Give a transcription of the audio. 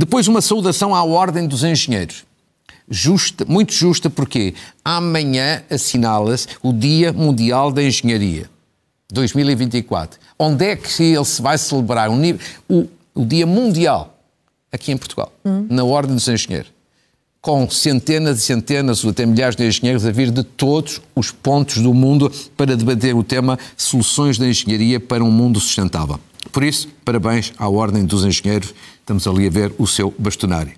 Depois, uma saudação à Ordem dos Engenheiros. Justa, muito justa, porque amanhã assinala-se o Dia Mundial da Engenharia, 2024. Onde é que ele se vai celebrar? O, o, o Dia Mundial, aqui em Portugal, hum. na Ordem dos Engenheiros com centenas e centenas, ou até milhares de engenheiros a vir de todos os pontos do mundo para debater o tema Soluções da Engenharia para um Mundo Sustentável. Por isso, parabéns à Ordem dos Engenheiros, estamos ali a ver o seu bastonário.